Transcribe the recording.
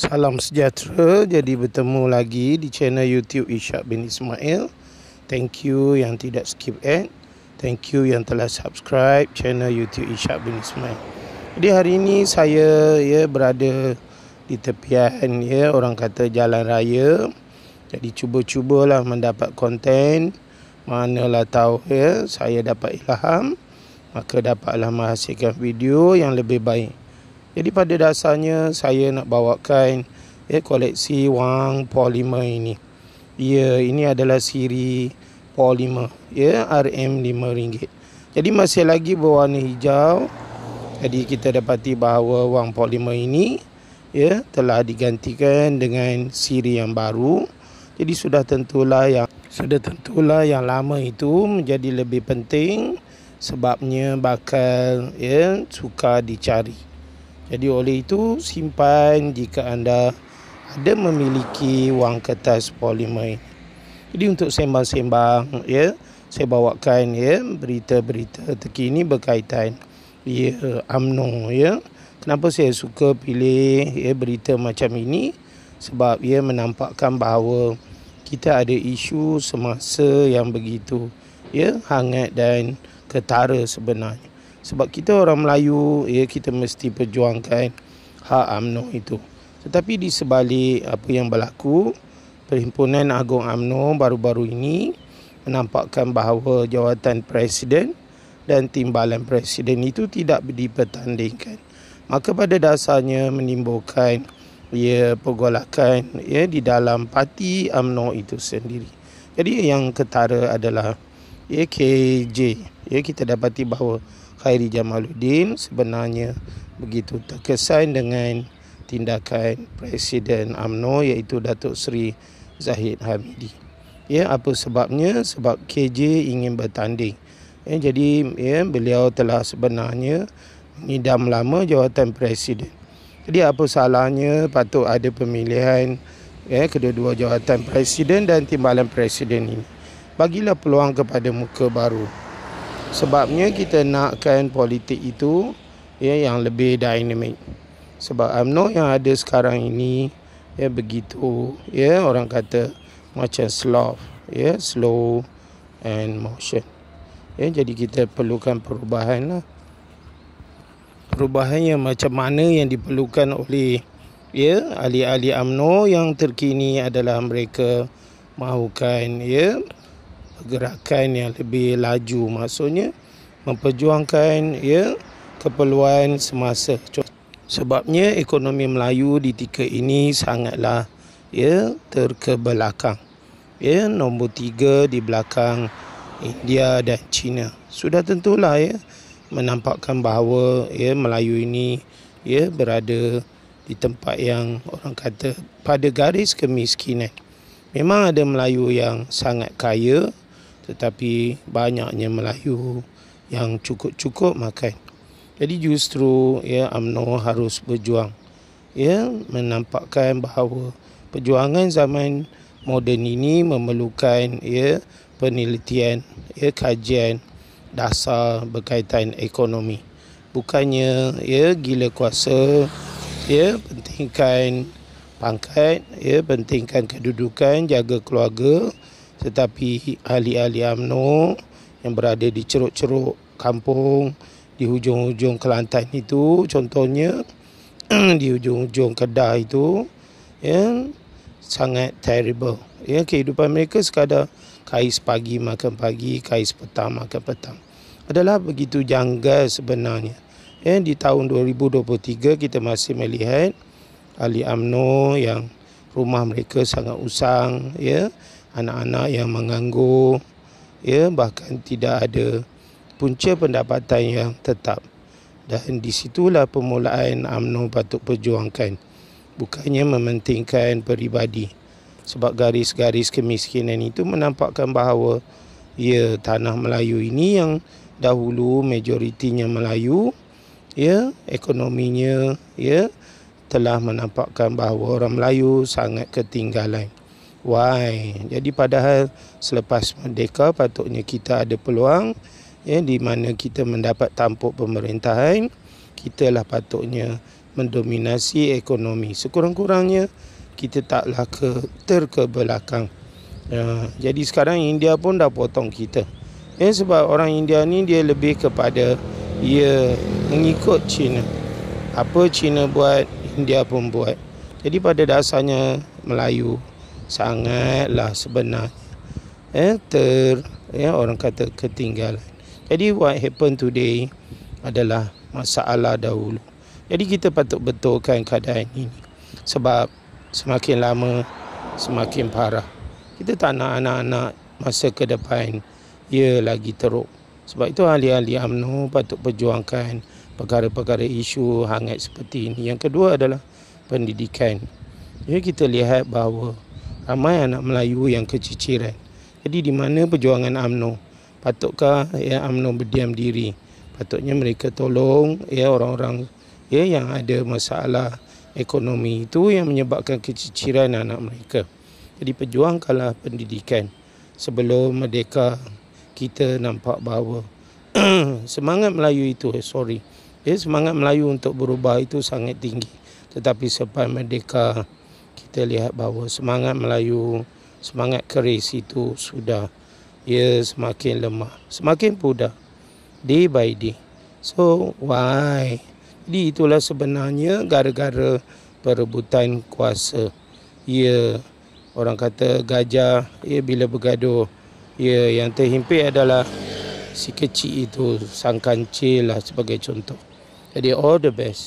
Salam sejahtera, jadi bertemu lagi di channel YouTube Ishak bin Ismail. Thank you yang tidak skip ad. Thank you yang telah subscribe channel YouTube Ishak bin Ismail. Jadi hari ini saya ya berada di tepian ya orang kata jalan raya. Jadi cuba-cubalah mendapat konten. Manalah tahu ya saya dapat ilham maka dapatlah menghasilkan video yang lebih baik. Jadi pada dasarnya saya nak bawakan ya, koleksi wang polimer ini. Ya, ini adalah siri polimer. Ya, RM5. Jadi masih lagi berwarna hijau. Jadi kita dapati bahawa wang polimer ini ya telah digantikan dengan siri yang baru. Jadi sudah tentulah yang sudah tentulah yang lama itu menjadi lebih penting sebabnya bakal ya suka dicari. Jadi oleh itu simpan jika anda ada memiliki wang kertas polimer Jadi untuk sembang-sembang ya, saya bawakan ya berita-berita terkini berkaitan ya AMNO ya. Kenapa saya suka pilih ya berita macam ini? Sebab ia menampakkan bahawa kita ada isu semasa yang begitu ya hangat dan ketara sebenarnya sebab kita orang Melayu ya kita mesti perjuangkan hak UMNO itu tetapi di sebalik apa yang berlaku Perhimpunan Agung UMNO baru-baru ini menampakkan bahawa jawatan presiden dan timbalan presiden itu tidak dipertandingkan. Maka pada dasarnya menimbulkan ya pergolakan ya di dalam parti UMNO itu sendiri. Jadi yang ketara adalah AKJ. Ya, ya kita dapati bahawa Khairi Jamaluddin sebenarnya begitu terkesan dengan tindakan Presiden AMNO iaitu Datuk Seri Zahid Hamidi. Ya, apa sebabnya? Sebab KJ ingin bertanding. Ya, jadi ya, beliau telah sebenarnya mengidam lama jawatan Presiden. Jadi apa salahnya patut ada pemilihan ya, kedua-dua jawatan Presiden dan timbalan Presiden ini. Bagilah peluang kepada muka baru sebabnya kita nakkan politik itu ya yang lebih dynamic sebab UMNO yang ada sekarang ini ya begitu ya orang kata macam slow ya slow and motion ya jadi kita perlukan perubahan lah perubahan yang macam mana yang diperlukan oleh ya ahli-ahli UMNO yang terkini adalah mereka mahukan ya gerakan yang lebih laju maksudnya memperjuangkan ya keperluan semasa sebabnya ekonomi Melayu di tiga ini sangatlah ya terkebelakang ya nombor tiga di belakang India dan China sudah tentulah ya menampakkan bahawa ya Melayu ini ya berada di tempat yang orang kata pada garis kemiskinan memang ada Melayu yang sangat kaya tetapi banyaknya Melayu yang cukup-cukup makan. Jadi justru ya amno harus berjuang ya menampakkan bahawa perjuangan zaman moden ini memerlukan ya penelitian ya kajian dasar berkaitan ekonomi bukannya ya gila kuasa ya pentingkan pangkat ya pentingkan kedudukan jaga keluarga tetapi ahli-ahli UMNO yang berada di ceruk-ceruk kampung di hujung-hujung Kelantan itu contohnya di hujung-hujung Kedah itu ya sangat terrible ya kehidupan mereka sekadar kais pagi makan pagi kais petang makan petang adalah begitu janggal sebenarnya ya di tahun 2023 kita masih melihat ahli amno yang rumah mereka sangat usang ya anak-anak yang menganggur ya bahkan tidak ada punca pendapatan yang tetap dan di situlah permulaan AMNO patut perjuangkan bukannya mementingkan peribadi sebab garis-garis kemiskinan itu menampakkan bahawa ya tanah Melayu ini yang dahulu majoritinya Melayu ya ekonominya ya telah menampakkan bahawa orang Melayu sangat ketinggalan Why? Jadi padahal selepas merdeka patutnya kita ada peluang ya di mana kita mendapat tampuk pemerintahan, kita lah patutnya mendominasi ekonomi. Sekurang-kurangnya kita taklah ke terkebelakang. Ya, jadi sekarang India pun dah potong kita. Ya, sebab orang India ni dia lebih kepada ia mengikut China. Apa China buat, India pun buat. Jadi pada dasarnya Melayu sangatlah sebenarnya eh ter ya orang kata ketinggalan. Jadi what happened today adalah masalah dahulu. Jadi kita patut betulkan keadaan ini sebab semakin lama semakin parah. Kita tak nak anak-anak masa ke depan ia lagi teruk. Sebab itu ahli-ahli UMNO patut perjuangkan perkara-perkara isu hangat seperti ini. Yang kedua adalah pendidikan. Jadi ya, kita lihat bahawa ramai anak Melayu yang keciciran. Jadi di mana perjuangan AMNO? Patutkah ya AMNO berdiam diri? Patutnya mereka tolong ya orang-orang ya yang ada masalah ekonomi itu yang menyebabkan keciciran anak mereka. Jadi perjuangkanlah pendidikan sebelum merdeka kita nampak bahawa semangat Melayu itu eh, sorry. Ya, semangat Melayu untuk berubah itu sangat tinggi. Tetapi sepanjang merdeka kita lihat bahawa semangat Melayu, semangat keris itu sudah ia semakin lemah, semakin pudar day by day. So why? Jadi itulah sebenarnya gara-gara perebutan kuasa. Ia orang kata gajah ia bila bergaduh ia yang terhimpit adalah si kecil itu sang kancil lah sebagai contoh. Jadi all the best.